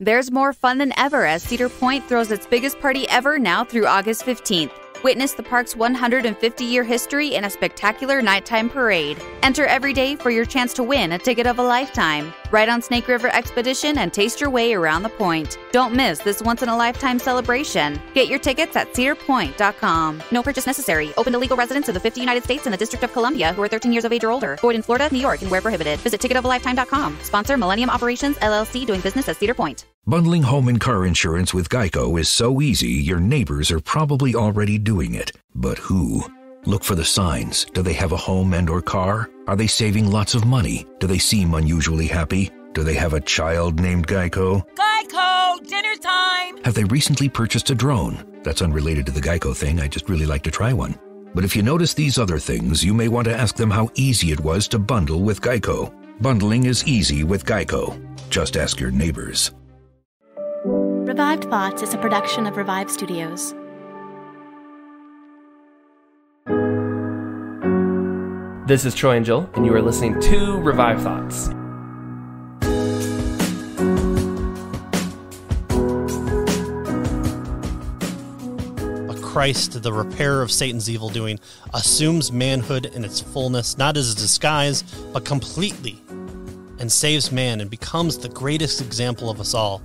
There's more fun than ever as Cedar Point throws its biggest party ever now through August 15th. Witness the park's 150 year history in a spectacular nighttime parade. Enter every day for your chance to win a ticket of a lifetime. Ride on Snake River Expedition and taste your way around the point. Don't miss this once in a lifetime celebration. Get your tickets at cedarpoint.com. No purchase necessary. Open to legal residents of the 50 United States and the District of Columbia who are 13 years of age or older. Void in Florida, New York, and where prohibited. Visit ticketofalifetime.com. Sponsor Millennium Operations LLC doing business at Cedar Point. Bundling home and car insurance with Geico is so easy, your neighbors are probably already doing it. But who? Look for the signs. Do they have a home and or car? Are they saving lots of money? Do they seem unusually happy? Do they have a child named Geico? Geico, dinner time. Have they recently purchased a drone? That's unrelated to the Geico thing. I just really like to try one. But if you notice these other things, you may want to ask them how easy it was to bundle with Geico. Bundling is easy with Geico. Just ask your neighbors. Revived Thoughts is a production of Revive Studios. This is Troy and and you are listening to Revive Thoughts. Christ, the repairer of Satan's evil doing, assumes manhood in its fullness, not as a disguise, but completely, and saves man and becomes the greatest example of us all.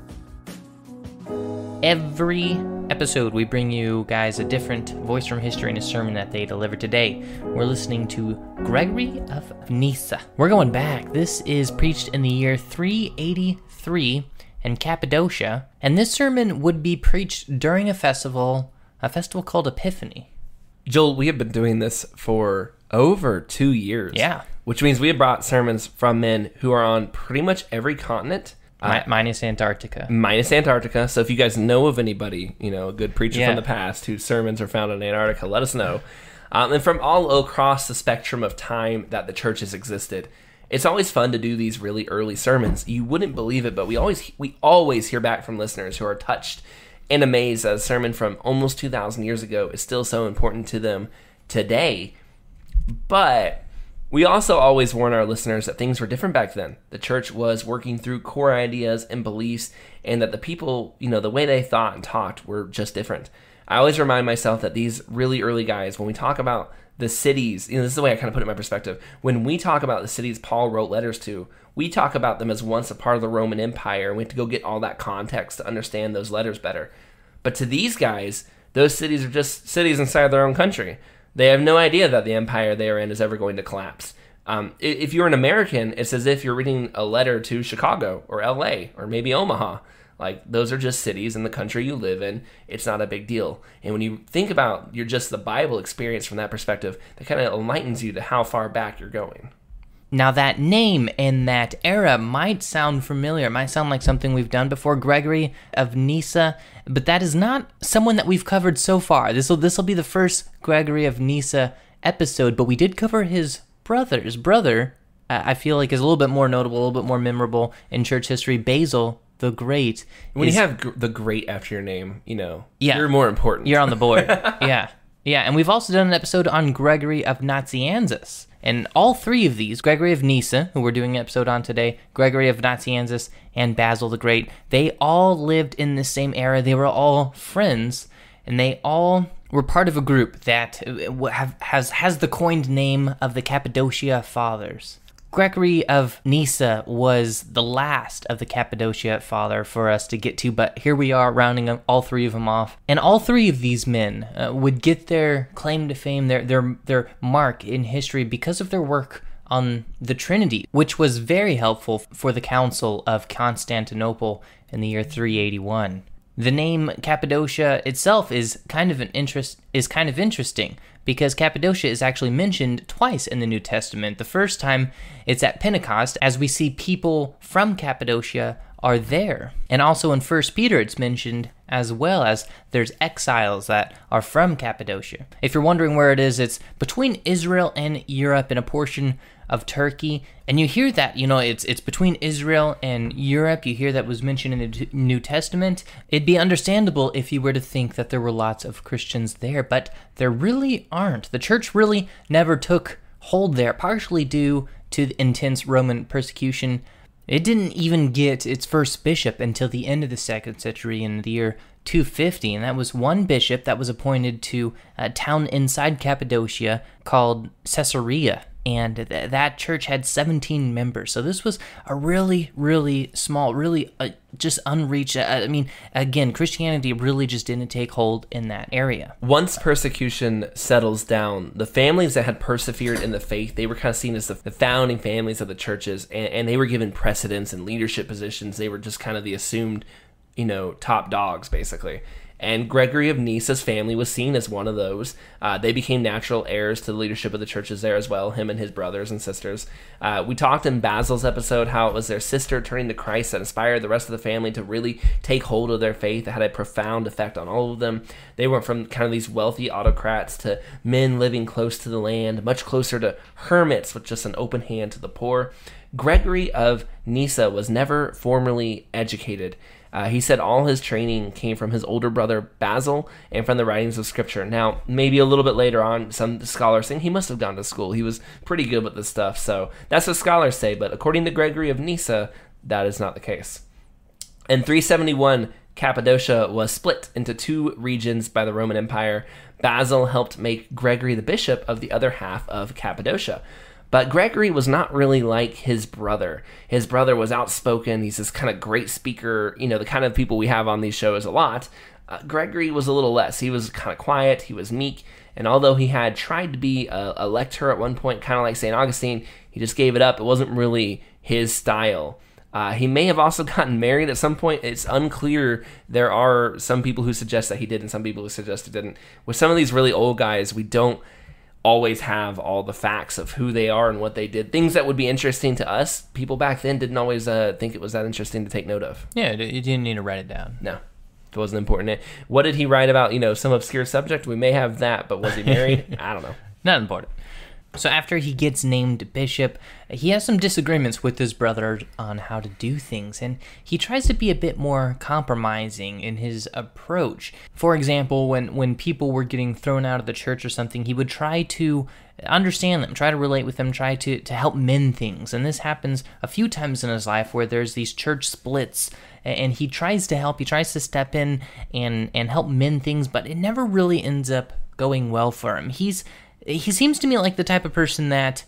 Every episode, we bring you guys a different voice from history and a sermon that they delivered today. We're listening to Gregory of Nyssa. We're going back. This is preached in the year 383 in Cappadocia, and this sermon would be preached during a festival, a festival called Epiphany. Joel, we have been doing this for over two years. Yeah. Which means we have brought sermons from men who are on pretty much every continent uh, minus Antarctica. Minus Antarctica. So if you guys know of anybody, you know, a good preacher yeah. from the past whose sermons are found in Antarctica, let us know. Um, and from all across the spectrum of time that the church has existed, it's always fun to do these really early sermons. You wouldn't believe it, but we always we always hear back from listeners who are touched and amazed that a sermon from almost 2,000 years ago is still so important to them today. But we also always warn our listeners that things were different back then. The church was working through core ideas and beliefs, and that the people, you know, the way they thought and talked were just different. I always remind myself that these really early guys, when we talk about the cities, you know, this is the way I kind of put it in my perspective. When we talk about the cities Paul wrote letters to, we talk about them as once a part of the Roman Empire, and we have to go get all that context to understand those letters better. But to these guys, those cities are just cities inside their own country. They have no idea that the empire they are in is ever going to collapse. Um, if you're an American, it's as if you're reading a letter to Chicago or LA or maybe Omaha. Like, those are just cities in the country you live in. It's not a big deal. And when you think about your just the Bible experience from that perspective, that kind of enlightens you to how far back you're going. Now, that name in that era might sound familiar, might sound like something we've done before, Gregory of Nyssa, but that is not someone that we've covered so far. This will this will be the first Gregory of Nyssa episode, but we did cover his brothers. brother, I feel like, is a little bit more notable, a little bit more memorable in church history. Basil the Great. When is, you have gr- the Great after your name, you know, yeah, you're more important. You're on the board. yeah. Yeah, and we've also done an episode on Gregory of Nazianzus. And all three of these, Gregory of Nyssa, who we're doing an episode on today, Gregory of Nazianzus, and Basil the Great, they all lived in the same era. They were all friends, and they all were part of a group that uh, have, has, has the coined name of the Cappadocia Fathers. Gregory of Nyssa was the last of the Cappadocia father for us to get to, but here we are rounding all three of them off. And all three of these men uh, would get their claim to fame, their, their, their mark in history because of their work on the Trinity, which was very helpful for the Council of Constantinople in the year 381. The name Cappadocia itself is kind of an interest is kind of interesting because Cappadocia is actually mentioned twice in the New Testament. The first time it's at Pentecost as we see people from Cappadocia are there. And also in 1 Peter, it's mentioned as well as there's exiles that are from Cappadocia. If you're wondering where it is, it's between Israel and Europe in a portion of Turkey. And you hear that, you know, it's it's between Israel and Europe. You hear that was mentioned in the New Testament. It'd be understandable if you were to think that there were lots of Christians there, but there really aren't. The church really never took hold there, partially due to the intense Roman persecution it didn't even get its first bishop until the end of the second century in the year 250, and that was one bishop that was appointed to a town inside Cappadocia called Caesarea and th- that church had 17 members. So this was a really, really small, really uh, just unreached. Uh, I mean, again, Christianity really just didn't take hold in that area. Once persecution settles down, the families that had persevered in the faith, they were kind of seen as the, the founding families of the churches, and, and they were given precedence and leadership positions. They were just kind of the assumed, you know, top dogs, basically and Gregory of Nyssa's family was seen as one of those. Uh, they became natural heirs to the leadership of the churches there as well, him and his brothers and sisters. Uh, we talked in Basil's episode how it was their sister turning to Christ that inspired the rest of the family to really take hold of their faith. It had a profound effect on all of them. They went from kind of these wealthy autocrats to men living close to the land, much closer to hermits with just an open hand to the poor. Gregory of Nyssa was never formally educated. Uh, he said all his training came from his older brother Basil and from the writings of Scripture. Now, maybe a little bit later on, some scholars think he must have gone to school. He was pretty good with this stuff, so that's what scholars say. But according to Gregory of Nyssa, that is not the case. In 371, Cappadocia was split into two regions by the Roman Empire. Basil helped make Gregory the bishop of the other half of Cappadocia. But Gregory was not really like his brother. His brother was outspoken. He's this kind of great speaker, you know, the kind of people we have on these shows a lot. Uh, Gregory was a little less. He was kind of quiet, he was meek, and although he had tried to be a, a lector at one point, kind of like St. Augustine, he just gave it up. It wasn't really his style. Uh, he may have also gotten married at some point. It's unclear. There are some people who suggest that he did and some people who suggest it didn't. With some of these really old guys, we don't always have all the facts of who they are and what they did. Things that would be interesting to us, people back then didn't always uh, think it was that interesting to take note of. Yeah, you didn't need to write it down. No. It wasn't important. What did he write about? You know, some obscure subject. We may have that, but was he married? I don't know. Not important. So after he gets named bishop, he has some disagreements with his brother on how to do things, and he tries to be a bit more compromising in his approach. For example, when, when people were getting thrown out of the church or something, he would try to understand them, try to relate with them, try to, to help mend things. And this happens a few times in his life where there's these church splits and he tries to help, he tries to step in and, and help mend things, but it never really ends up going well for him. He's he seems to me like the type of person that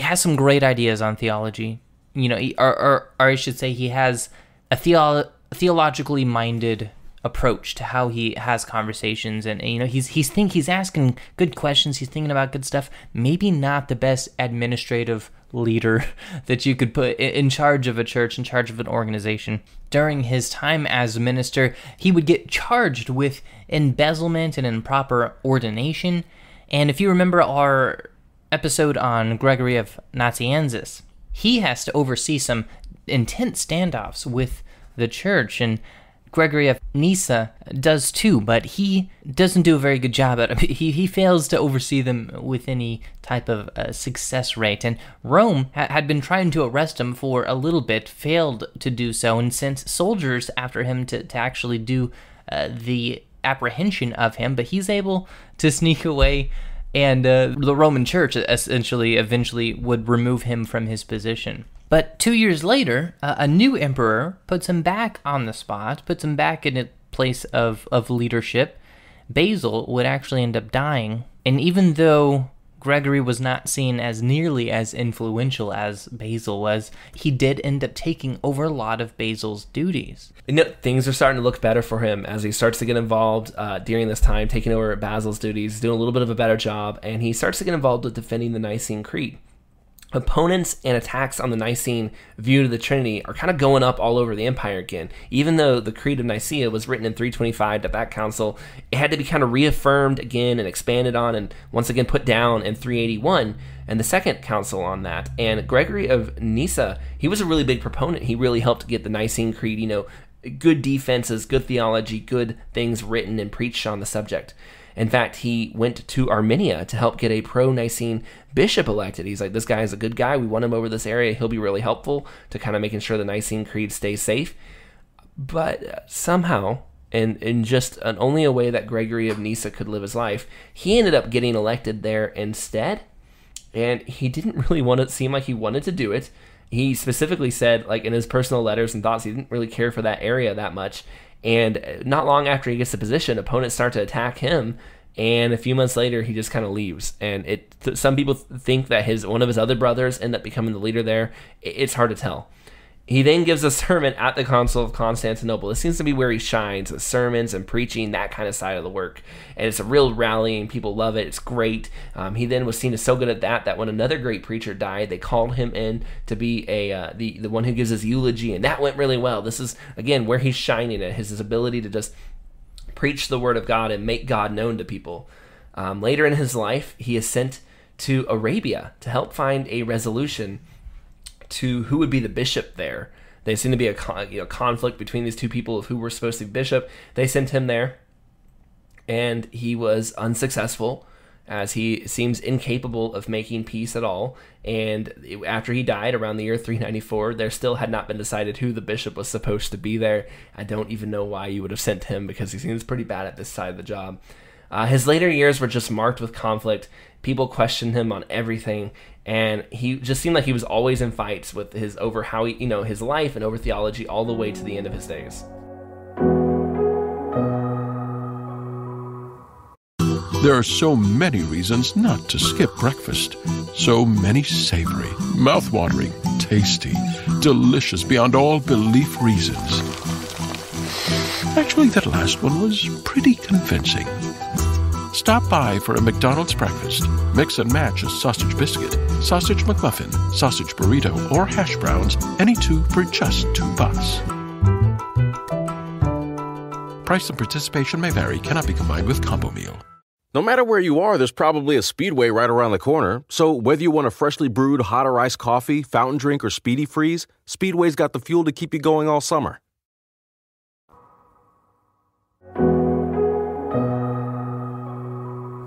has some great ideas on theology. You know, or, or, or I should say, he has a theolo- theologically minded approach to how he has conversations and, and, you know he's he's think he's asking good questions he's thinking about good stuff maybe not the best administrative leader that you could put in charge of a church in charge of an organization during his time as minister he would get charged with embezzlement and improper ordination and if you remember our episode on Gregory of Nazianzus, he has to oversee some intense standoffs with the church and Gregory of Nyssa does too, but he doesn't do a very good job at it. He, he fails to oversee them with any type of uh, success rate. And Rome ha had been trying to arrest him for a little bit, failed to do so, and sent soldiers after him to, to actually do uh, the apprehension of him, but he's able to sneak away and uh, the Roman Church essentially eventually would remove him from his position. But two years later, uh, a new emperor puts him back on the spot, puts him back in a place of, of leadership. Basil would actually end up dying. And even though Gregory was not seen as nearly as influential as Basil was, he did end up taking over a lot of Basil's duties. You know, things are starting to look better for him as he starts to get involved uh, during this time, taking over Basil's duties, doing a little bit of a better job, and he starts to get involved with defending the Nicene Creed opponents and attacks on the Nicene view of the Trinity are kind of going up all over the empire again. Even though the Creed of Nicaea was written in 325 at that council, it had to be kind of reaffirmed again and expanded on and once again put down in 381 and the second council on that. And Gregory of Nyssa, he was a really big proponent. He really helped get the Nicene Creed, you know, good defenses, good theology, good things written and preached on the subject. In fact, he went to Armenia to help get a pro Nicene bishop elected. He's like, this guy is a good guy. We want him over this area. He'll be really helpful to kind of making sure the Nicene Creed stays safe. But uh, somehow, and in just an, only a way that Gregory of Nyssa could live his life, he ended up getting elected there instead. And he didn't really want to seem like he wanted to do it. He specifically said, like in his personal letters and thoughts, he didn't really care for that area that much. And not long after he gets the position, opponents start to attack him. And a few months later, he just kind of leaves. And it some people think that his one of his other brothers end up becoming the leader there. it's hard to tell. He then gives a sermon at the Council of Constantinople. This seems to be where he shines sermons and preaching, that kind of side of the work. And it's a real rallying. People love it. It's great. Um, he then was seen as so good at that that when another great preacher died, they called him in to be a uh, the, the one who gives his eulogy. And that went really well. This is, again, where he's shining at his, his ability to just preach the word of God and make God known to people. Um, later in his life, he is sent to Arabia to help find a resolution to who would be the bishop there. They seem to be a con you know, conflict between these two people of who were supposed to be bishop. They sent him there, and he was unsuccessful as he seems incapable of making peace at all. And after he died around the year 394, there still had not been decided who the bishop was supposed to be there. I don't even know why you would have sent him because he seems pretty bad at this side of the job. Uh, his later years were just marked with conflict. People questioned him on everything, and he just seemed like he was always in fights with his over how he, you know, his life and over theology all the way to the end of his days. There are so many reasons not to skip breakfast. So many savory, mouthwatering, tasty, delicious beyond all belief reasons. Actually, that last one was pretty convincing. Stop by for a McDonald's breakfast. Mix and match a sausage biscuit, sausage McMuffin, sausage burrito, or hash browns, any two for just two bucks. Price and participation may vary, cannot be combined with combo meal. No matter where you are, there's probably a Speedway right around the corner. So, whether you want a freshly brewed hot or iced coffee, fountain drink, or speedy freeze, Speedway's got the fuel to keep you going all summer.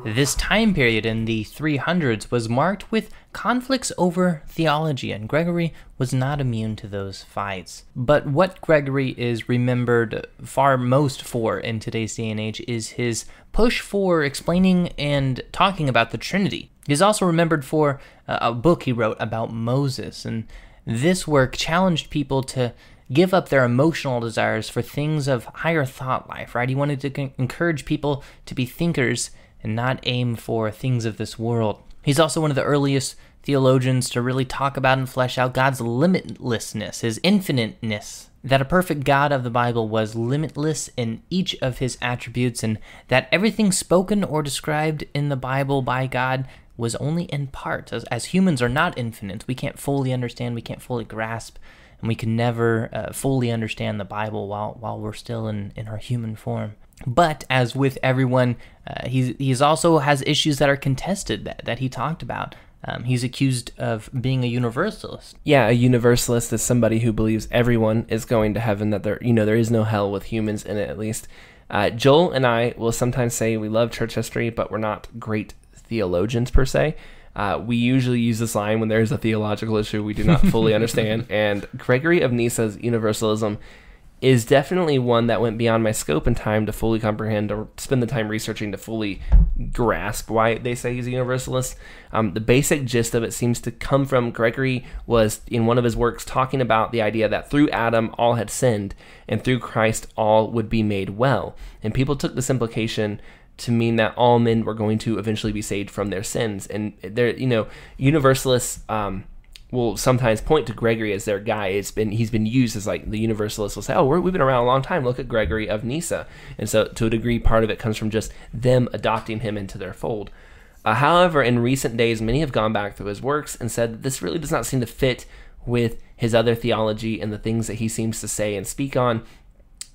This time period in the 300s was marked with conflicts over theology, and Gregory was not immune to those fights. But what Gregory is remembered far most for in today's day and age is his push for explaining and talking about the Trinity. He's also remembered for uh, a book he wrote about Moses, and this work challenged people to give up their emotional desires for things of higher thought life, right? He wanted to encourage people to be thinkers and not aim for things of this world. He's also one of the earliest theologians to really talk about and flesh out God's limitlessness, his infiniteness, that a perfect God of the Bible was limitless in each of his attributes, and that everything spoken or described in the Bible by God was only in part. As, as humans are not infinite, we can't fully understand, we can't fully grasp, and we can never uh, fully understand the Bible while, while we're still in, in our human form. But as with everyone, uh, he's, he's also has issues that are contested that, that he talked about. Um, he's accused of being a universalist. Yeah, a universalist is somebody who believes everyone is going to heaven. That there, you know, there is no hell with humans in it. At least, uh, Joel and I will sometimes say we love church history, but we're not great theologians per se. Uh, we usually use this line when there is a theological issue we do not fully understand. And Gregory of Nyssa's universalism is definitely one that went beyond my scope and time to fully comprehend or spend the time researching to fully grasp why they say he's a universalist. Um, the basic gist of it seems to come from Gregory was in one of his works talking about the idea that through Adam all had sinned and through Christ all would be made well. And people took this implication to mean that all men were going to eventually be saved from their sins. And there, you know, universalists. Um, will sometimes point to Gregory as their guy. It's been he's been used as like the universalists will say, "Oh, we have been around a long time. Look at Gregory of Nyssa." And so, to a degree, part of it comes from just them adopting him into their fold. Uh, however, in recent days, many have gone back through his works and said that this really does not seem to fit with his other theology and the things that he seems to say and speak on.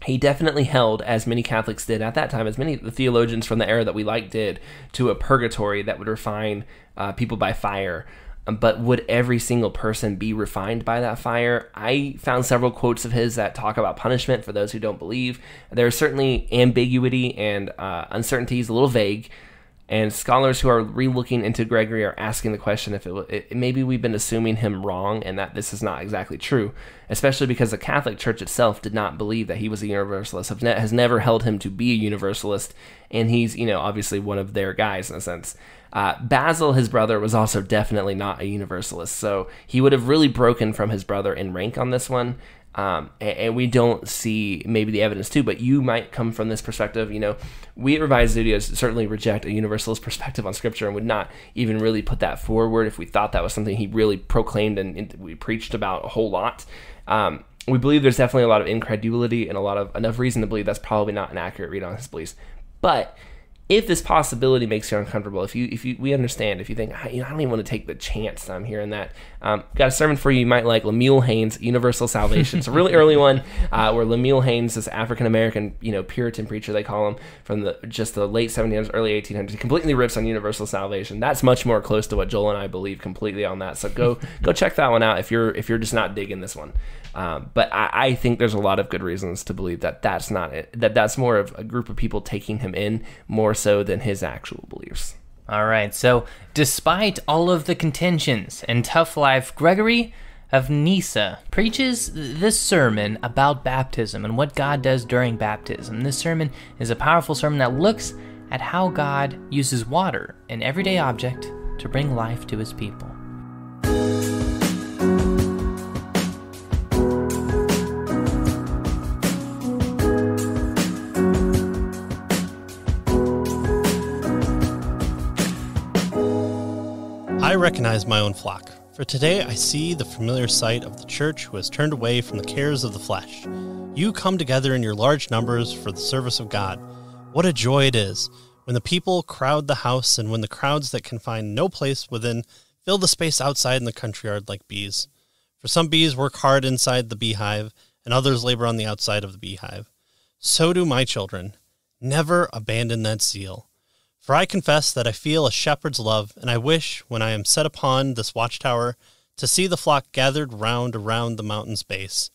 He definitely held, as many Catholics did at that time, as many the theologians from the era that we like did, to a purgatory that would refine uh, people by fire but would every single person be refined by that fire? I found several quotes of his that talk about punishment for those who don't believe. There is certainly ambiguity and uh, a little vague and scholars who are relooking into Gregory are asking the question if it, it, maybe we've been assuming him wrong and that this is not exactly true, especially because the Catholic Church itself did not believe that he was a universalist, has never held him to be a universalist, and he's, you know, obviously one of their guys in a sense. Uh, Basil, his brother, was also definitely not a universalist, so he would have really broken from his brother in rank on this one, um, and, and, we don't see maybe the evidence too, but you might come from this perspective. You know, we at Revised Studios certainly reject a universalist perspective on Scripture and would not even really put that forward if we thought that was something he really proclaimed and, and we preached about a whole lot. Um, we believe there's definitely a lot of incredulity and a lot of enough reason to believe that's probably not an accurate read on his beliefs. But if this possibility makes you uncomfortable, if you if you we understand, if you think I, you know, I don't even want to take the chance that I'm hearing that, um, got a sermon for you. You might like Lemuel Haynes, Universal Salvation. it's a really early one uh, where Lemuel Haynes, this African American you know Puritan preacher they call him from the just the late 1700s, early 1800s, completely rips on universal salvation. That's much more close to what Joel and I believe completely on that. So go go check that one out if you're if you're just not digging this one. Um, but I, I, think there's a lot of good reasons to believe that that's not it. That that's more of a group of people taking him in more so than his actual beliefs. All right, so despite all of the contentions and tough life, Gregory of Nyssa preaches this sermon about baptism and what God does during baptism. This sermon is a powerful sermon that looks at how God uses water, an everyday object, to bring life to his people. recognize my own flock, for today I see the familiar sight of the church who has turned away from the cares of the flesh. You come together in your large numbers for the service of God. What a joy it is when the people crowd the house and when the crowds that can find no place within fill the space outside in the country yard like bees. For some bees work hard inside the beehive, and others labor on the outside of the beehive. So do my children. Never abandon that zeal. For I confess that I feel a shepherd's love, and I wish, when I am set upon this watchtower, to see the flock gathered round around the mountain's base.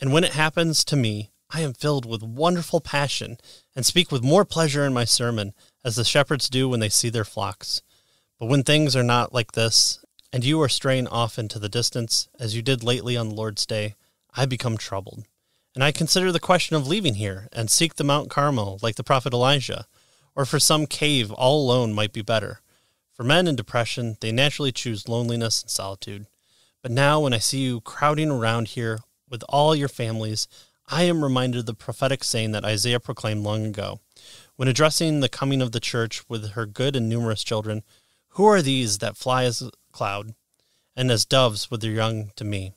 And when it happens to me, I am filled with wonderful passion, and speak with more pleasure in my sermon, as the shepherds do when they see their flocks. But when things are not like this, and you are straying off into the distance, as you did lately on the Lord's day, I become troubled. And I consider the question of leaving here, and seek the Mount Carmel, like the prophet Elijah or for some, cave all alone might be better. For men in depression, they naturally choose loneliness and solitude. But now, when I see you crowding around here with all your families, I am reminded of the prophetic saying that Isaiah proclaimed long ago. When addressing the coming of the church with her good and numerous children, who are these that fly as a cloud and as doves with their young to me?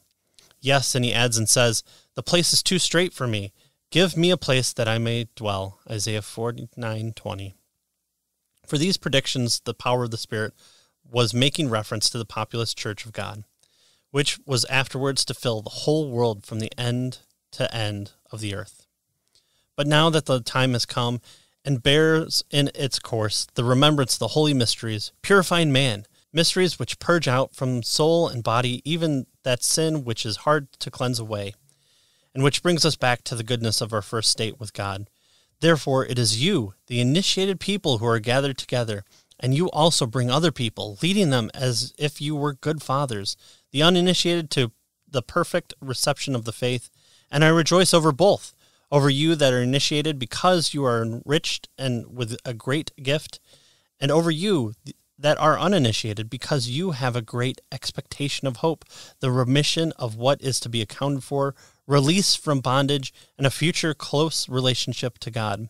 Yes, and he adds and says, The place is too straight for me, Give me a place that I may dwell, Isaiah 49:20. For these predictions, the power of the Spirit was making reference to the populous church of God, which was afterwards to fill the whole world from the end to end of the earth. But now that the time has come and bears in its course the remembrance of the holy mysteries, purifying man, mysteries which purge out from soul and body even that sin which is hard to cleanse away and which brings us back to the goodness of our first state with God. Therefore, it is you, the initiated people, who are gathered together, and you also bring other people, leading them as if you were good fathers, the uninitiated to the perfect reception of the faith. And I rejoice over both, over you that are initiated because you are enriched and with a great gift, and over you that are uninitiated because you have a great expectation of hope, the remission of what is to be accounted for release from bondage, and a future close relationship to God.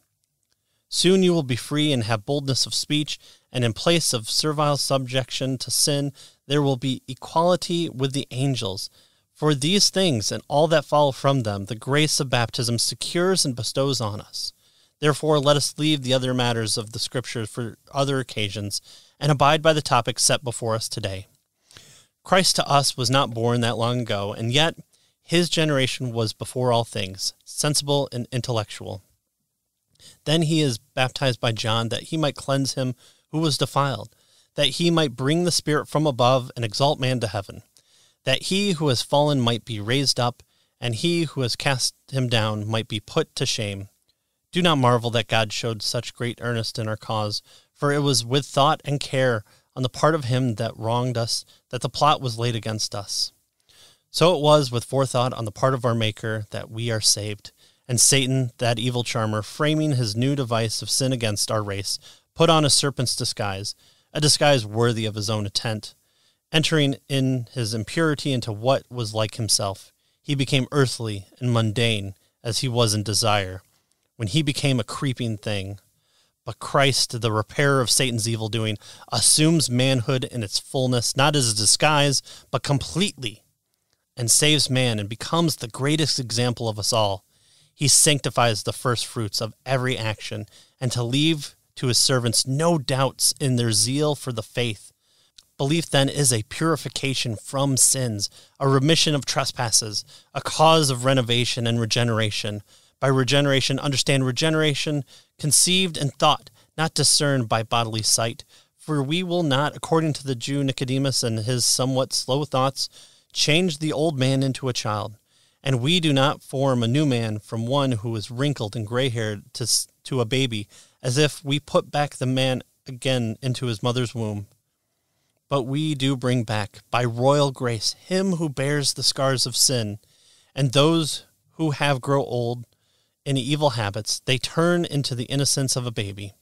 Soon you will be free and have boldness of speech, and in place of servile subjection to sin, there will be equality with the angels. For these things and all that follow from them, the grace of baptism secures and bestows on us. Therefore, let us leave the other matters of the Scriptures for other occasions and abide by the topic set before us today. Christ to us was not born that long ago, and yet his generation was before all things, sensible and intellectual. Then he is baptized by John that he might cleanse him who was defiled, that he might bring the Spirit from above and exalt man to heaven, that he who has fallen might be raised up, and he who has cast him down might be put to shame. Do not marvel that God showed such great earnest in our cause, for it was with thought and care on the part of him that wronged us that the plot was laid against us. So it was with forethought on the part of our Maker that we are saved. And Satan, that evil charmer, framing his new device of sin against our race, put on a serpent's disguise, a disguise worthy of his own intent. Entering in his impurity into what was like himself, he became earthly and mundane as he was in desire, when he became a creeping thing. But Christ, the repairer of Satan's evil doing, assumes manhood in its fullness, not as a disguise, but completely and saves man and becomes the greatest example of us all. He sanctifies the first fruits of every action, and to leave to his servants no doubts in their zeal for the faith. Belief then is a purification from sins, a remission of trespasses, a cause of renovation and regeneration. By regeneration, understand regeneration conceived in thought, not discerned by bodily sight. For we will not, according to the Jew Nicodemus and his somewhat slow thoughts, changed the old man into a child, and we do not form a new man from one who is wrinkled and gray haired to, to a baby, as if we put back the man again into his mother's womb. But we do bring back, by royal grace, him who bears the scars of sin, and those who have grow old in evil habits, they turn into the innocence of a baby.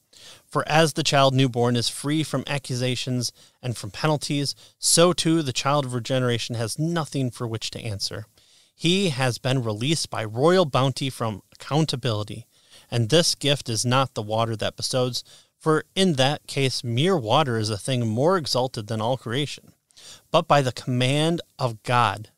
For as the child newborn is free from accusations and from penalties, so too the child of regeneration has nothing for which to answer. He has been released by royal bounty from accountability, and this gift is not the water that bestows, for in that case, mere water is a thing more exalted than all creation. But by the command of God,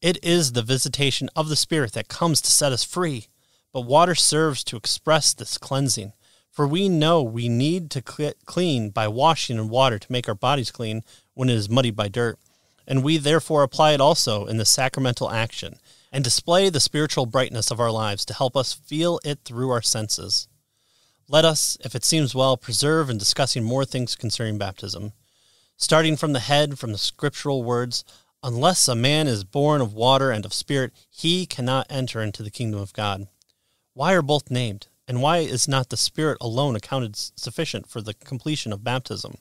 it is the visitation of the Spirit that comes to set us free. But water serves to express this cleansing for we know we need to clean by washing in water to make our bodies clean when it is muddied by dirt. And we therefore apply it also in the sacramental action and display the spiritual brightness of our lives to help us feel it through our senses. Let us, if it seems well, preserve in discussing more things concerning baptism, starting from the head, from the scriptural words, Unless a man is born of water and of spirit, he cannot enter into the kingdom of God. Why are both named? And why is not the Spirit alone accounted sufficient for the completion of baptism?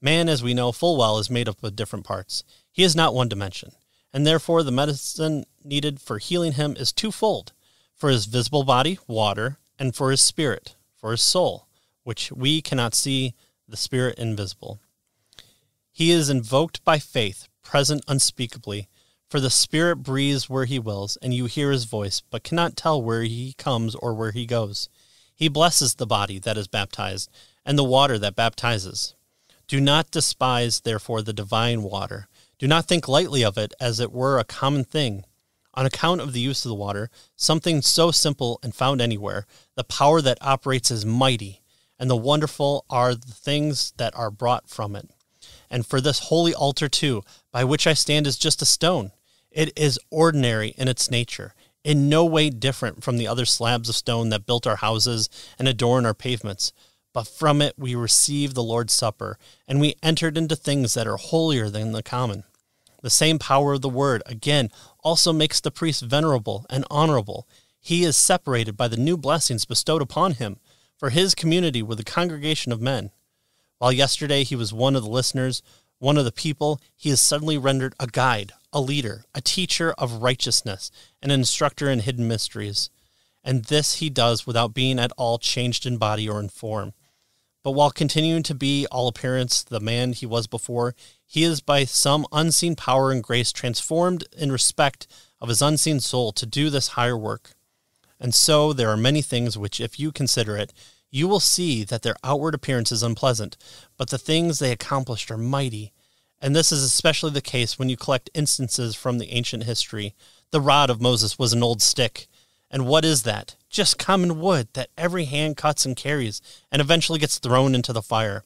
Man, as we know full well, is made up of different parts. He is not one dimension, and therefore the medicine needed for healing him is twofold for his visible body, water, and for his spirit, for his soul, which we cannot see, the spirit invisible. He is invoked by faith, present unspeakably, for the Spirit breathes where he wills, and you hear his voice, but cannot tell where he comes or where he goes. He blesses the body that is baptized, and the water that baptizes. Do not despise, therefore, the divine water. Do not think lightly of it as it were a common thing. On account of the use of the water, something so simple and found anywhere, the power that operates is mighty, and the wonderful are the things that are brought from it. And for this holy altar, too, by which I stand is just a stone it is ordinary in its nature, in no way different from the other slabs of stone that built our houses and adorn our pavements. But from it we receive the Lord's Supper, and we entered into things that are holier than the common. The same power of the word, again, also makes the priest venerable and honorable. He is separated by the new blessings bestowed upon him for his community with the congregation of men. While yesterday he was one of the listeners, one of the people, he is suddenly rendered a guide, a leader, a teacher of righteousness, an instructor in hidden mysteries. And this he does without being at all changed in body or in form. But while continuing to be all appearance the man he was before, he is by some unseen power and grace transformed in respect of his unseen soul to do this higher work. And so there are many things which, if you consider it, you will see that their outward appearance is unpleasant, but the things they accomplished are mighty. And this is especially the case when you collect instances from the ancient history. The rod of Moses was an old stick. And what is that? Just common wood that every hand cuts and carries and eventually gets thrown into the fire.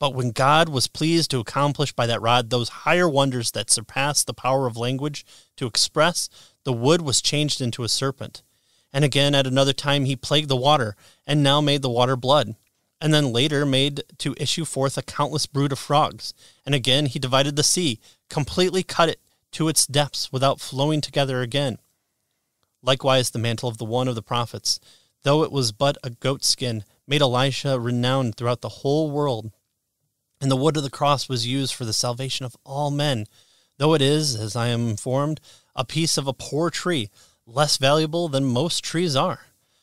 But when God was pleased to accomplish by that rod those higher wonders that surpass the power of language to express, the wood was changed into a serpent. And again, at another time, he plagued the water, and now made the water blood. And then later made to issue forth a countless brood of frogs. And again, he divided the sea, completely cut it to its depths without flowing together again. Likewise, the mantle of the one of the prophets, though it was but a goat skin, made Elisha renowned throughout the whole world. And the wood of the cross was used for the salvation of all men, though it is, as I am informed, a piece of a poor tree less valuable than most trees are.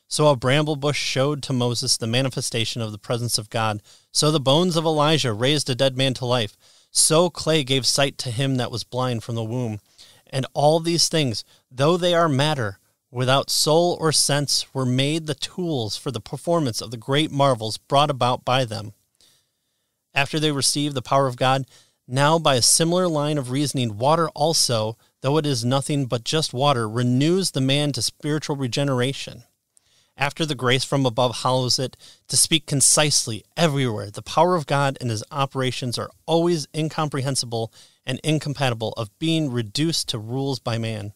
So a bramble bush showed to Moses the manifestation of the presence of God. So the bones of Elijah raised a dead man to life. So clay gave sight to him that was blind from the womb. And all these things, though they are matter, without soul or sense, were made the tools for the performance of the great marvels brought about by them. After they received the power of God, now by a similar line of reasoning, water also, though it is nothing but just water, renews the man to spiritual regeneration. After the grace from above hollows it, to speak concisely everywhere, the power of God and his operations are always incomprehensible and incompatible of being reduced to rules by man.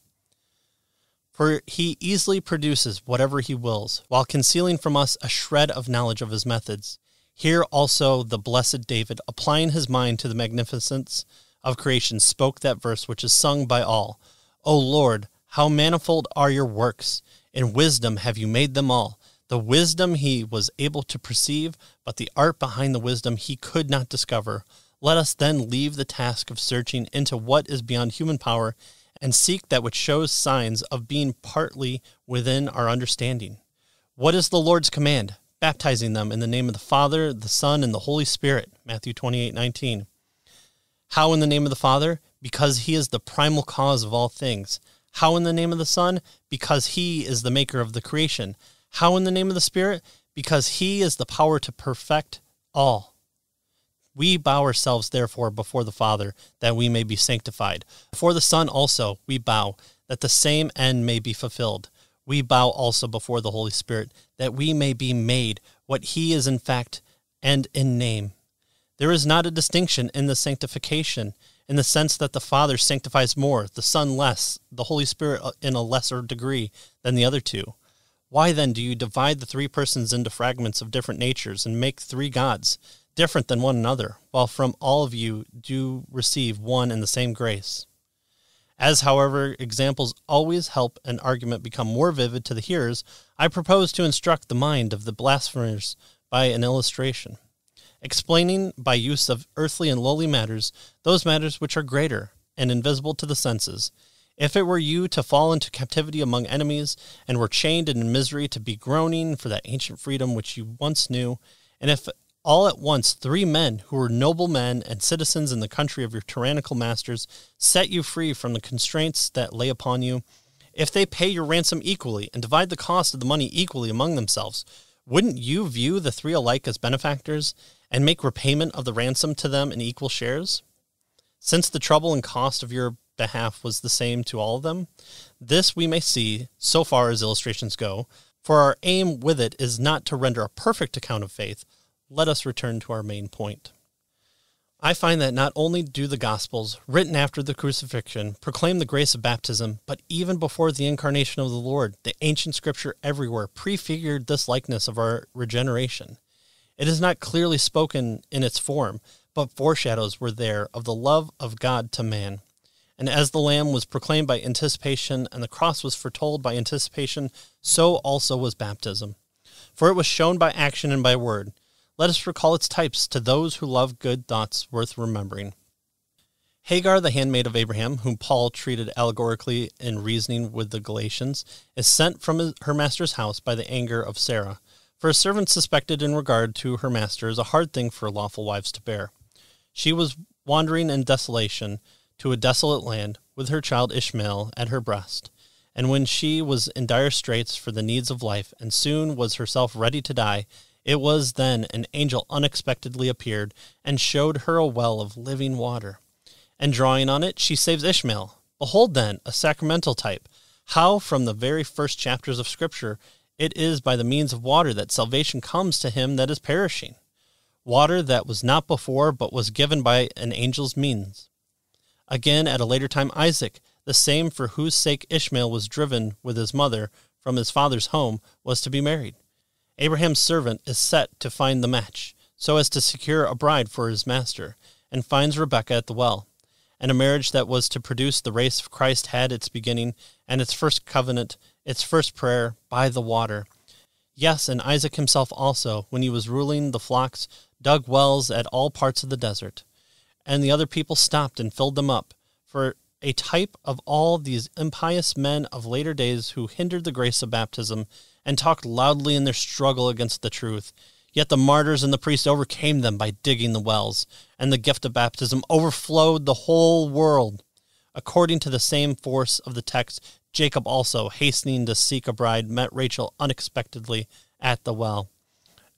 For he easily produces whatever he wills, while concealing from us a shred of knowledge of his methods. Here also the blessed David, applying his mind to the magnificence of creation spoke that verse which is sung by all O Lord, how manifold are your works! In wisdom have you made them all. The wisdom he was able to perceive, but the art behind the wisdom he could not discover. Let us then leave the task of searching into what is beyond human power and seek that which shows signs of being partly within our understanding. What is the Lord's command? Baptizing them in the name of the Father, the Son, and the Holy Spirit. Matthew 28 19. How in the name of the Father? Because he is the primal cause of all things. How in the name of the Son? Because he is the maker of the creation. How in the name of the Spirit? Because he is the power to perfect all. We bow ourselves, therefore, before the Father, that we may be sanctified. Before the Son also we bow, that the same end may be fulfilled. We bow also before the Holy Spirit, that we may be made what he is in fact and in name. There is not a distinction in the sanctification in the sense that the Father sanctifies more, the Son less, the Holy Spirit uh, in a lesser degree than the other two. Why then do you divide the three persons into fragments of different natures and make three gods, different than one another, while from all of you do receive one and the same grace? As, however, examples always help an argument become more vivid to the hearers, I propose to instruct the mind of the blasphemers by an illustration explaining by use of earthly and lowly matters those matters which are greater and invisible to the senses. If it were you to fall into captivity among enemies, and were chained in misery to be groaning for that ancient freedom which you once knew, and if all at once three men who were noble men and citizens in the country of your tyrannical masters set you free from the constraints that lay upon you, if they pay your ransom equally and divide the cost of the money equally among themselves, wouldn't you view the three alike as benefactors and make repayment of the ransom to them in equal shares? Since the trouble and cost of your behalf was the same to all of them, this we may see, so far as illustrations go, for our aim with it is not to render a perfect account of faith. Let us return to our main point. I find that not only do the Gospels, written after the crucifixion, proclaim the grace of baptism, but even before the incarnation of the Lord, the ancient scripture everywhere prefigured this likeness of our regeneration. It is not clearly spoken in its form, but foreshadows were there of the love of God to man. And as the Lamb was proclaimed by anticipation, and the cross was foretold by anticipation, so also was baptism. For it was shown by action and by word. Let us recall its types to those who love good thoughts worth remembering. Hagar, the handmaid of Abraham, whom Paul treated allegorically in reasoning with the Galatians, is sent from her master's house by the anger of Sarah. For a servant suspected in regard to her master is a hard thing for lawful wives to bear. She was wandering in desolation to a desolate land with her child Ishmael at her breast. And when she was in dire straits for the needs of life and soon was herself ready to die, it was then an angel unexpectedly appeared and showed her a well of living water. And drawing on it, she saves Ishmael. Behold, then, a sacramental type, how from the very first chapters of Scripture it is by the means of water that salvation comes to him that is perishing, water that was not before but was given by an angel's means. Again, at a later time, Isaac, the same for whose sake Ishmael was driven with his mother from his father's home, was to be married. Abraham's servant is set to find the match, so as to secure a bride for his master, and finds Rebekah at the well. And a marriage that was to produce the race of Christ had its beginning, and its first covenant its first prayer by the water. Yes, and Isaac himself also, when he was ruling the flocks, dug wells at all parts of the desert. And the other people stopped and filled them up, for a type of all these impious men of later days who hindered the grace of baptism and talked loudly in their struggle against the truth. Yet the martyrs and the priests overcame them by digging the wells, and the gift of baptism overflowed the whole world, according to the same force of the text Jacob also, hastening to seek a bride, met Rachel unexpectedly at the well.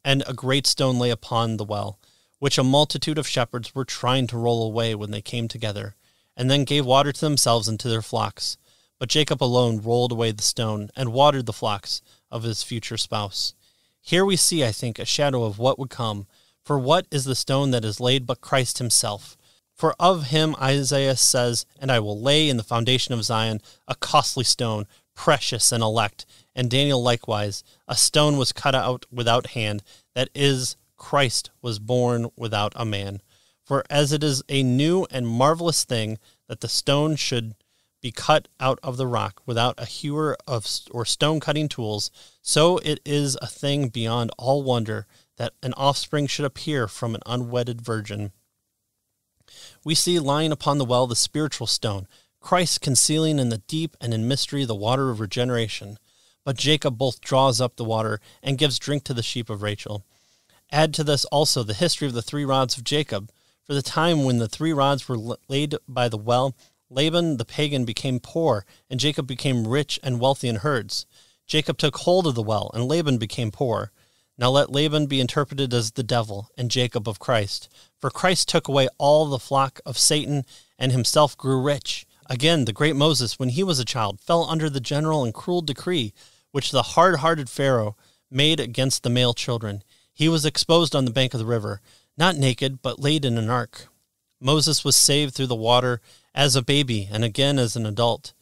And a great stone lay upon the well, which a multitude of shepherds were trying to roll away when they came together, and then gave water to themselves and to their flocks. But Jacob alone rolled away the stone and watered the flocks of his future spouse. Here we see, I think, a shadow of what would come, for what is the stone that is laid but Christ himself? For of him Isaiah says, And I will lay in the foundation of Zion a costly stone, precious and elect. And Daniel likewise, a stone was cut out without hand, that is, Christ was born without a man. For as it is a new and marvelous thing that the stone should be cut out of the rock without a hewer of or stone cutting tools, so it is a thing beyond all wonder that an offspring should appear from an unwedded virgin. We see lying upon the well the spiritual stone, Christ concealing in the deep and in mystery the water of regeneration. But Jacob both draws up the water and gives drink to the sheep of Rachel. Add to this also the history of the three rods of Jacob. For the time when the three rods were laid by the well, Laban the pagan became poor, and Jacob became rich and wealthy in herds. Jacob took hold of the well, and Laban became poor. Now let Laban be interpreted as the devil, and Jacob of Christ. For Christ took away all the flock of Satan, and himself grew rich. Again, the great Moses, when he was a child, fell under the general and cruel decree which the hard hearted Pharaoh made against the male children. He was exposed on the bank of the river, not naked, but laid in an ark. Moses was saved through the water as a baby, and again as an adult.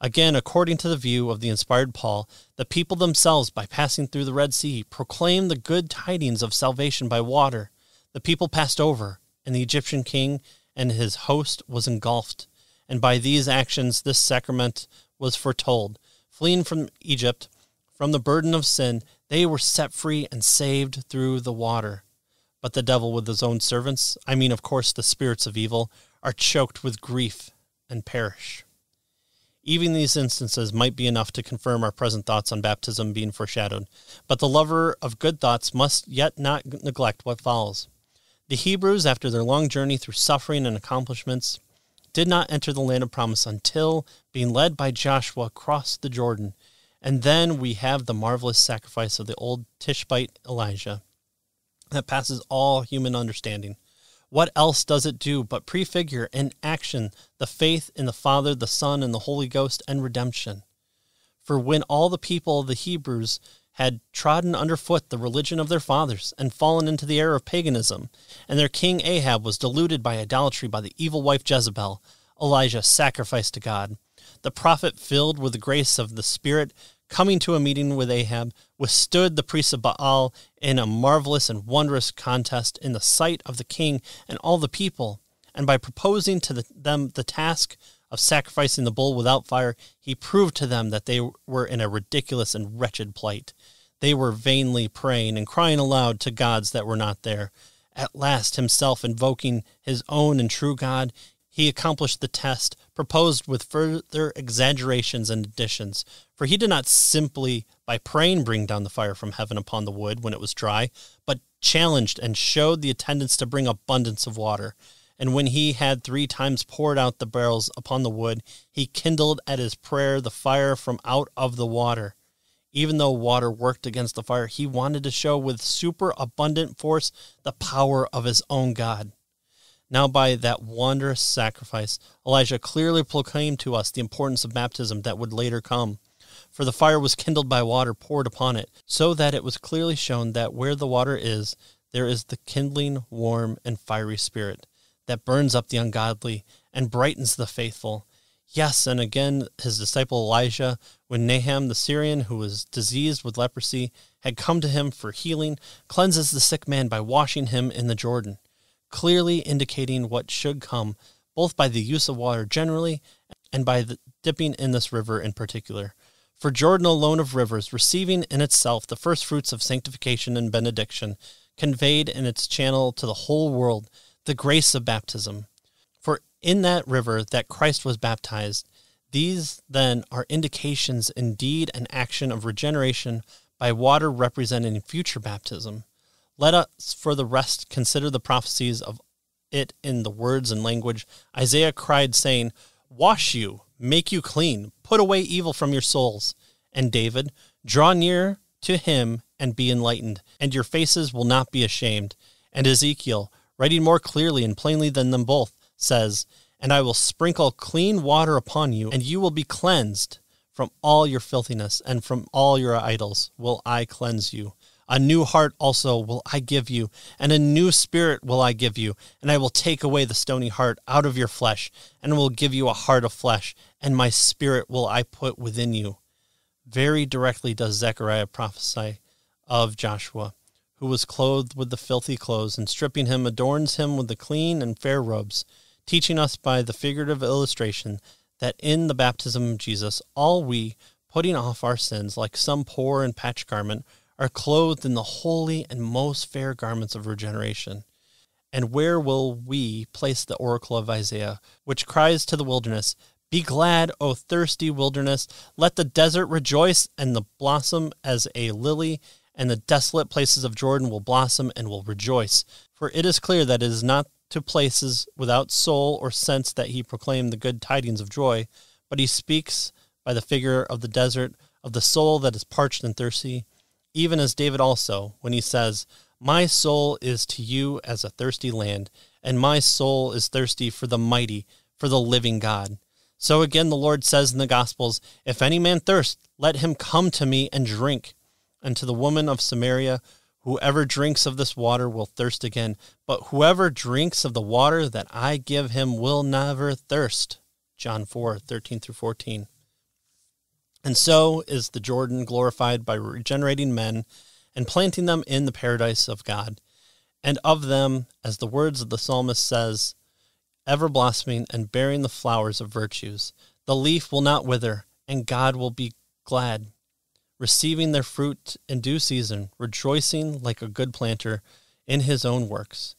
Again, according to the view of the inspired Paul, the people themselves, by passing through the Red Sea, proclaimed the good tidings of salvation by water. The people passed over, and the Egyptian king and his host was engulfed. And by these actions, this sacrament was foretold. Fleeing from Egypt, from the burden of sin, they were set free and saved through the water. But the devil with his own servants, I mean, of course, the spirits of evil, are choked with grief and perish. Even these instances might be enough to confirm our present thoughts on baptism being foreshadowed, but the lover of good thoughts must yet not neglect what follows. The Hebrews, after their long journey through suffering and accomplishments, did not enter the land of promise until being led by Joshua crossed the Jordan. And then we have the marvelous sacrifice of the old Tishbite Elijah that passes all human understanding. What else does it do but prefigure in action the faith in the Father, the Son, and the Holy Ghost and redemption? For when all the people of the Hebrews had trodden under foot the religion of their fathers and fallen into the error of paganism, and their king Ahab was deluded by idolatry by the evil wife Jezebel, Elijah sacrificed to God. The prophet, filled with the grace of the Spirit, coming to a meeting with Ahab, withstood the priests of Baal in a marvelous and wondrous contest in the sight of the king and all the people. And by proposing to the, them the task of sacrificing the bull without fire, he proved to them that they were in a ridiculous and wretched plight. They were vainly praying and crying aloud to gods that were not there. At last, himself invoking his own and true God, he accomplished the test proposed with further exaggerations and additions, for he did not simply by praying bring down the fire from heaven upon the wood when it was dry, but challenged and showed the attendants to bring abundance of water. And when he had three times poured out the barrels upon the wood, he kindled at his prayer the fire from out of the water. Even though water worked against the fire, he wanted to show with superabundant force the power of his own God. Now, by that wondrous sacrifice, Elijah clearly proclaimed to us the importance of baptism that would later come for the fire was kindled by water poured upon it, so that it was clearly shown that where the water is, there is the kindling, warm, and fiery spirit that burns up the ungodly and brightens the faithful. Yes, and again, his disciple Elijah, when Nahum the Syrian, who was diseased with leprosy, had come to him for healing, cleanses the sick man by washing him in the Jordan, clearly indicating what should come, both by the use of water generally and by the dipping in this river in particular. For Jordan alone of rivers, receiving in itself the first fruits of sanctification and benediction, conveyed in its channel to the whole world the grace of baptism. For in that river that Christ was baptized, these then are indications indeed and action of regeneration by water representing future baptism. Let us for the rest consider the prophecies of it in the words and language Isaiah cried, saying, wash you, make you clean, put away evil from your souls. And David, draw near to him and be enlightened, and your faces will not be ashamed. And Ezekiel, writing more clearly and plainly than them both, says, And I will sprinkle clean water upon you, and you will be cleansed from all your filthiness, and from all your idols will I cleanse you. A new heart also will I give you, and a new spirit will I give you, and I will take away the stony heart out of your flesh, and will give you a heart of flesh, and my spirit will I put within you. Very directly does Zechariah prophesy of Joshua, who was clothed with the filthy clothes, and stripping him adorns him with the clean and fair robes, teaching us by the figurative illustration that in the baptism of Jesus, all we, putting off our sins like some poor and patched garment, are clothed in the holy and most fair garments of regeneration. And where will we place the oracle of Isaiah, which cries to the wilderness, Be glad, O thirsty wilderness! Let the desert rejoice and the blossom as a lily, and the desolate places of Jordan will blossom and will rejoice. For it is clear that it is not to places without soul or sense that he proclaimed the good tidings of joy, but he speaks by the figure of the desert, of the soul that is parched and thirsty, even as David also, when he says, My soul is to you as a thirsty land, and my soul is thirsty for the mighty, for the living God. So again, the Lord says in the Gospels, If any man thirst, let him come to me and drink. And to the woman of Samaria, Whoever drinks of this water will thirst again, but whoever drinks of the water that I give him will never thirst. John 4 13 through 14. And so is the Jordan glorified by regenerating men and planting them in the paradise of God. And of them, as the words of the psalmist says, ever blossoming and bearing the flowers of virtues. The leaf will not wither, and God will be glad, receiving their fruit in due season, rejoicing like a good planter in his own works.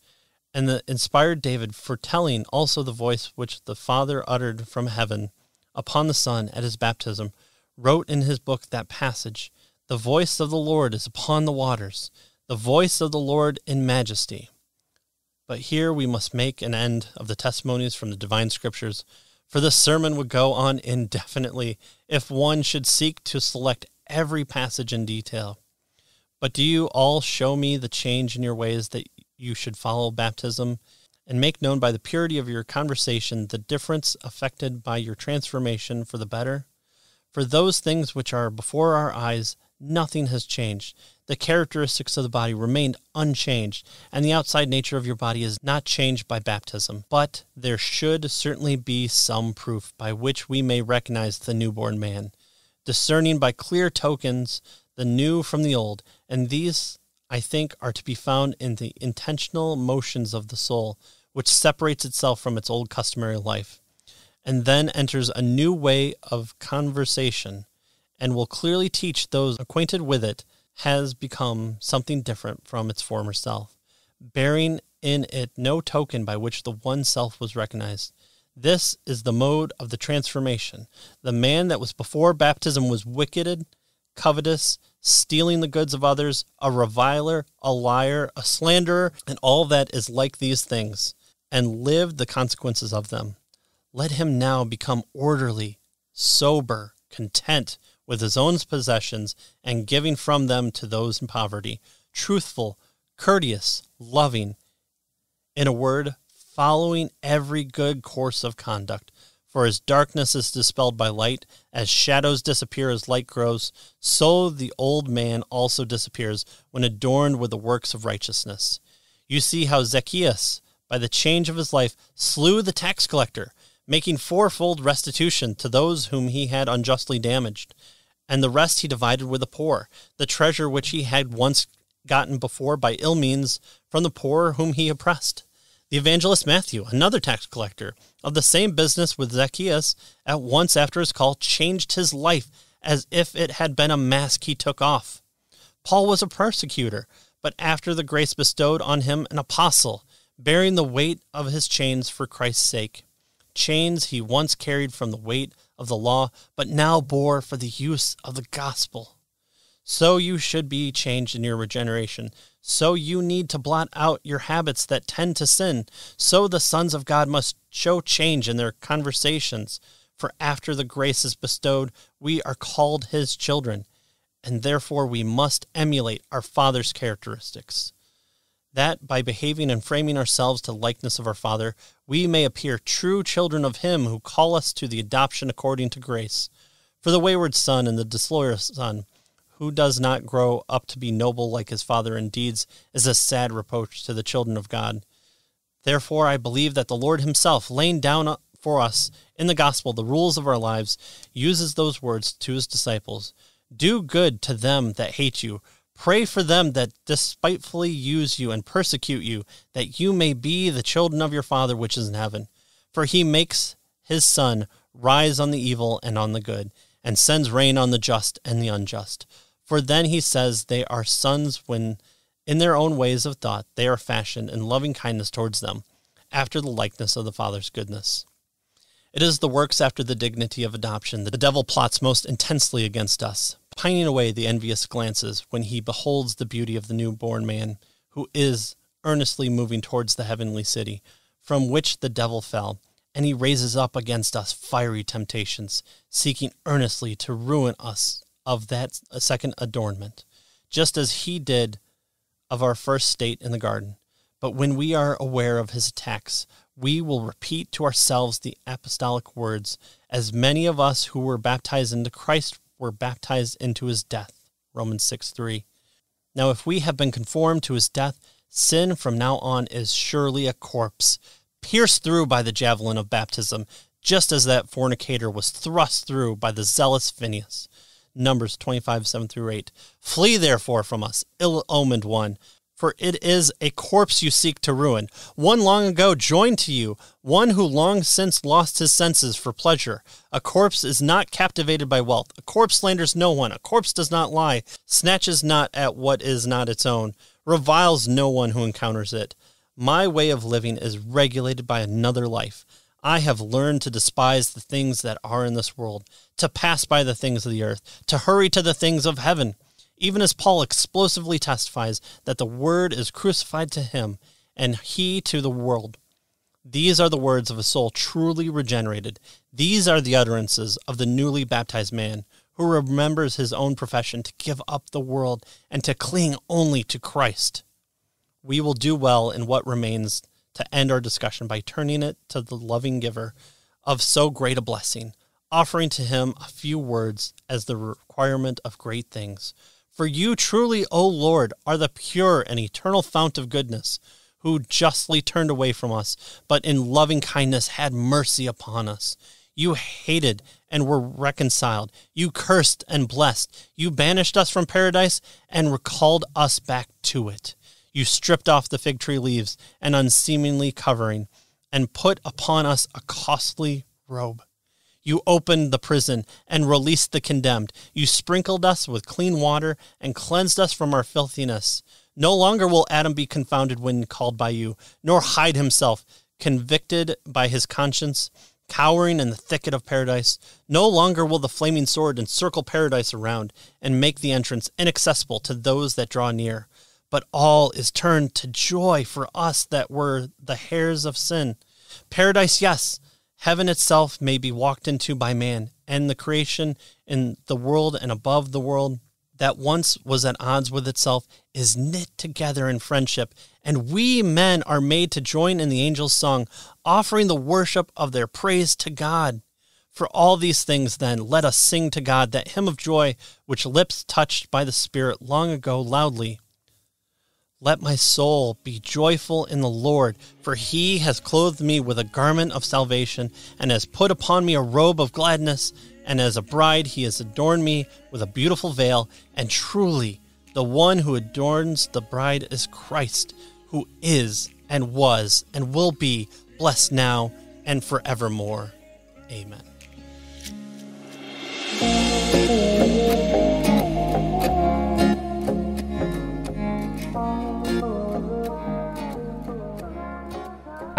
And the inspired David foretelling also the voice which the Father uttered from heaven upon the Son at his baptism, wrote in his book that passage The voice of the Lord is upon the waters, the voice of the Lord in majesty. But here we must make an end of the testimonies from the divine scriptures, for this sermon would go on indefinitely if one should seek to select every passage in detail. But do you all show me the change in your ways that you should follow baptism, and make known by the purity of your conversation the difference affected by your transformation for the better? For those things which are before our eyes, nothing has changed. The characteristics of the body remained unchanged, and the outside nature of your body is not changed by baptism. But there should certainly be some proof by which we may recognize the newborn man, discerning by clear tokens the new from the old, and these, I think, are to be found in the intentional motions of the soul, which separates itself from its old customary life and then enters a new way of conversation and will clearly teach those acquainted with it has become something different from its former self, bearing in it no token by which the one self was recognized. This is the mode of the transformation. The man that was before baptism was wicked, covetous, stealing the goods of others, a reviler, a liar, a slanderer, and all that is like these things, and lived the consequences of them let him now become orderly, sober, content with his own possessions, and giving from them to those in poverty, truthful, courteous, loving, in a word, following every good course of conduct. For as darkness is dispelled by light, as shadows disappear as light grows, so the old man also disappears when adorned with the works of righteousness. You see how Zacchaeus, by the change of his life, slew the tax collector making fourfold restitution to those whom he had unjustly damaged, and the rest he divided with the poor, the treasure which he had once gotten before by ill means from the poor whom he oppressed. The evangelist Matthew, another tax collector of the same business with Zacchaeus, at once after his call changed his life as if it had been a mask he took off. Paul was a persecutor, but after the grace bestowed on him, an apostle, bearing the weight of his chains for Christ's sake chains he once carried from the weight of the law, but now bore for the use of the gospel. So you should be changed in your regeneration. So you need to blot out your habits that tend to sin. So the sons of God must show change in their conversations. For after the grace is bestowed, we are called his children, and therefore we must emulate our Father's characteristics that by behaving and framing ourselves to the likeness of our Father, we may appear true children of Him who call us to the adoption according to grace. For the wayward son and the disloyal son, who does not grow up to be noble like his father in deeds, is a sad reproach to the children of God. Therefore, I believe that the Lord Himself, laying down for us in the gospel the rules of our lives, uses those words to His disciples Do good to them that hate you Pray for them that despitefully use you and persecute you, that you may be the children of your Father which is in heaven. For he makes his sun rise on the evil and on the good, and sends rain on the just and the unjust. For then he says, They are sons when in their own ways of thought they are fashioned in loving kindness towards them, after the likeness of the Father's goodness. It is the works after the dignity of adoption that the devil plots most intensely against us pining away the envious glances when he beholds the beauty of the newborn man who is earnestly moving towards the heavenly city from which the devil fell, and he raises up against us fiery temptations, seeking earnestly to ruin us of that second adornment, just as he did of our first state in the garden. But when we are aware of his attacks, we will repeat to ourselves the apostolic words, as many of us who were baptized into Christ were baptized into his death. Romans 6 3. Now, if we have been conformed to his death, sin from now on is surely a corpse, pierced through by the javelin of baptism, just as that fornicator was thrust through by the zealous Phineas. Numbers 25 7 through 8. Flee therefore from us, ill omened one for it is a corpse you seek to ruin, one long ago joined to you, one who long since lost his senses for pleasure. A corpse is not captivated by wealth. A corpse slanders no one. A corpse does not lie, snatches not at what is not its own, reviles no one who encounters it. My way of living is regulated by another life. I have learned to despise the things that are in this world, to pass by the things of the earth, to hurry to the things of heaven even as Paul explosively testifies that the word is crucified to him and he to the world. These are the words of a soul truly regenerated. These are the utterances of the newly baptized man who remembers his own profession to give up the world and to cling only to Christ. We will do well in what remains to end our discussion by turning it to the loving giver of so great a blessing, offering to him a few words as the requirement of great things. For you truly, O Lord, are the pure and eternal fount of goodness, who justly turned away from us, but in loving kindness had mercy upon us. You hated and were reconciled. You cursed and blessed. You banished us from paradise and recalled us back to it. You stripped off the fig tree leaves and unseemly covering, and put upon us a costly robe. You opened the prison and released the condemned. You sprinkled us with clean water and cleansed us from our filthiness. No longer will Adam be confounded when called by you, nor hide himself, convicted by his conscience, cowering in the thicket of paradise. No longer will the flaming sword encircle paradise around and make the entrance inaccessible to those that draw near. But all is turned to joy for us that were the hairs of sin. Paradise, yes, Heaven itself may be walked into by man, and the creation in the world and above the world that once was at odds with itself is knit together in friendship, and we men are made to join in the angels' song, offering the worship of their praise to God. For all these things, then, let us sing to God that hymn of joy which lips touched by the Spirit long ago loudly let my soul be joyful in the Lord, for he has clothed me with a garment of salvation, and has put upon me a robe of gladness, and as a bride he has adorned me with a beautiful veil, and truly the one who adorns the bride is Christ, who is and was and will be blessed now and forevermore. Amen.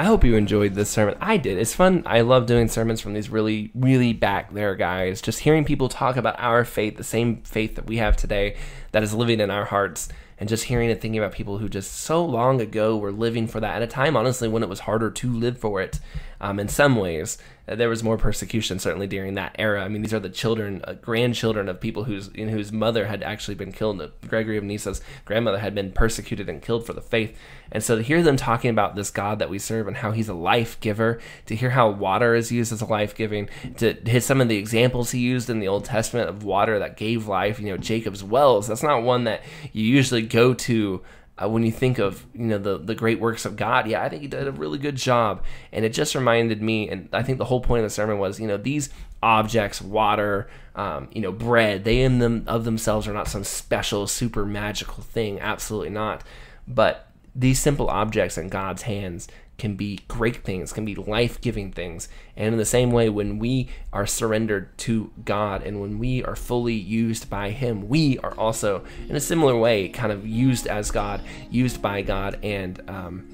hope you enjoyed this sermon. I did. It's fun. I love doing sermons from these really, really back there guys. Just hearing people talk about our faith, the same faith that we have today that is living in our hearts, and just hearing and thinking about people who just so long ago were living for that at a time, honestly, when it was harder to live for it um, in some ways uh, there was more persecution certainly during that era. I mean, these are the children, uh, grandchildren of people whose whose mother had actually been killed. Uh, Gregory of Nyssa's grandmother had been persecuted and killed for the faith. And so to hear them talking about this God that we serve and how He's a life giver, to hear how water is used as a life giving, to hit some of the examples He used in the Old Testament of water that gave life. You know, Jacob's wells. That's not one that you usually go to uh, when you think of you know the the great works of God, yeah, I think he did a really good job, and it just reminded me, and I think the whole point of the sermon was, you know, these objects, water, um, you know, bread, they in them of themselves are not some special, super magical thing, absolutely not, but these simple objects in God's hands can be great things, can be life giving things. And in the same way, when we are surrendered to God and when we are fully used by Him, we are also, in a similar way, kind of used as God, used by God, and um,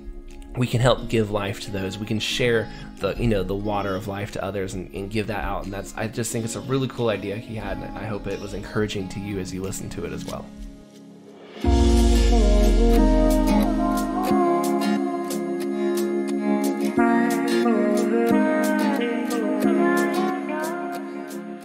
we can help give life to those. We can share the you know the water of life to others and, and, give that out. And that's I just think it's a really cool idea he had, and I hope it was encouraging to you as you listen to it as well.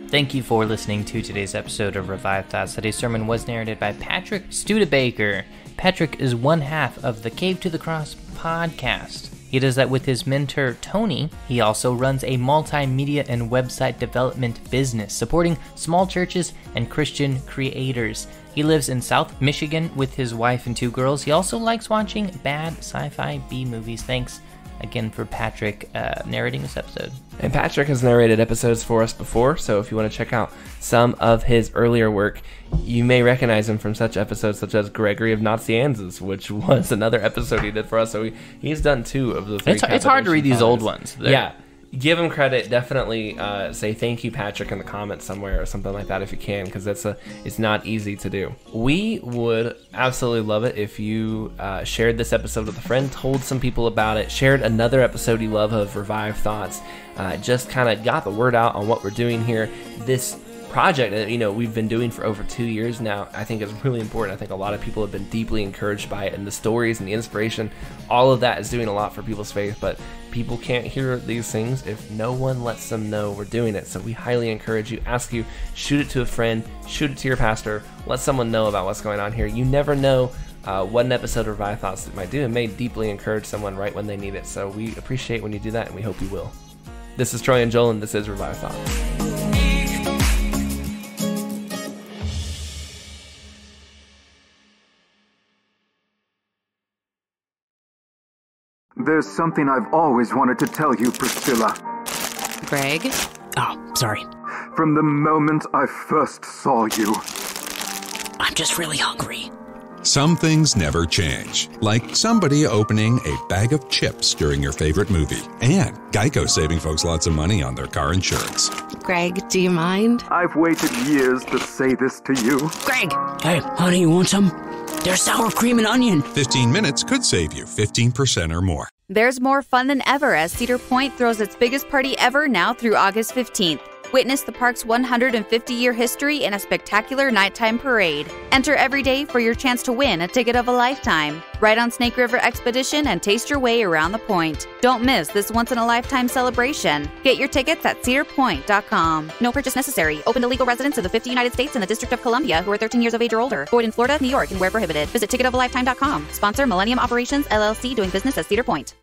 Thank you for listening to today's episode of Revived Thoughts. Today's sermon was narrated by Patrick Studebaker. Patrick is one half of the Cave to the Cross podcast. He does that with his mentor, Tony. He also runs a multimedia and website development business supporting small churches and Christian creators. He lives in South Michigan with his wife and two girls. He also likes watching bad sci fi B movies. Thanks again for Patrick uh, narrating this episode. And Patrick has narrated episodes for us before, so if you want to check out some of his earlier work, you may recognize him from such episodes such as Gregory of Nazianzus, which was another episode he did for us. So he's done two of the three. It's, it's hard to read these old ones. They're, yeah give him credit. Definitely uh, say thank you, Patrick, in the comments somewhere or something like that if you can, because that's a it's not easy to do. We would absolutely love it if you uh, shared this episode with a friend, told some people about it, shared another episode you love of Revive Thoughts. Uh, just kind of got the word out on what we're doing here. This project that you know we've been doing for over two years now i think is really important i think a lot of people have been deeply encouraged by it and the stories and the inspiration all of that is doing a lot for people's faith but people can't hear these things if no one lets them know we're doing it so we highly encourage you ask you shoot it to a friend shoot it to your pastor let someone know about what's going on here you never know uh, what an episode of Revive Thoughts it might do. It may deeply encourage someone right when they need it. So we appreciate when you do that, and we hope you will. This is Troy and Joel, and this is Revive Thoughts. There's something I've always wanted to tell you, Priscilla. Greg? Oh, sorry. From the moment I first saw you. I'm just really hungry. Some things never change, like somebody opening a bag of chips during your favorite movie, and Geico saving folks lots of money on their car insurance. Greg, do you mind? I've waited years to say this to you. Greg! Hey, honey, you want some? There's sour cream and onion. 15 minutes could save you 15% or more. There's more fun than ever as Cedar Point throws its biggest party ever now through August 15th. Witness the park's 150 year history in a spectacular nighttime parade. Enter every day for your chance to win a ticket of a lifetime. Ride on Snake River Expedition and taste your way around the point. Don't miss this once in a lifetime celebration. Get your tickets at cedarpoint.com. No purchase necessary. Open to legal residents of the 50 United States and the District of Columbia who are 13 years of age or older. Void in Florida, New York, and where prohibited. Visit ticketofalifetime.com. Sponsor Millennium Operations LLC doing business as Cedar Point.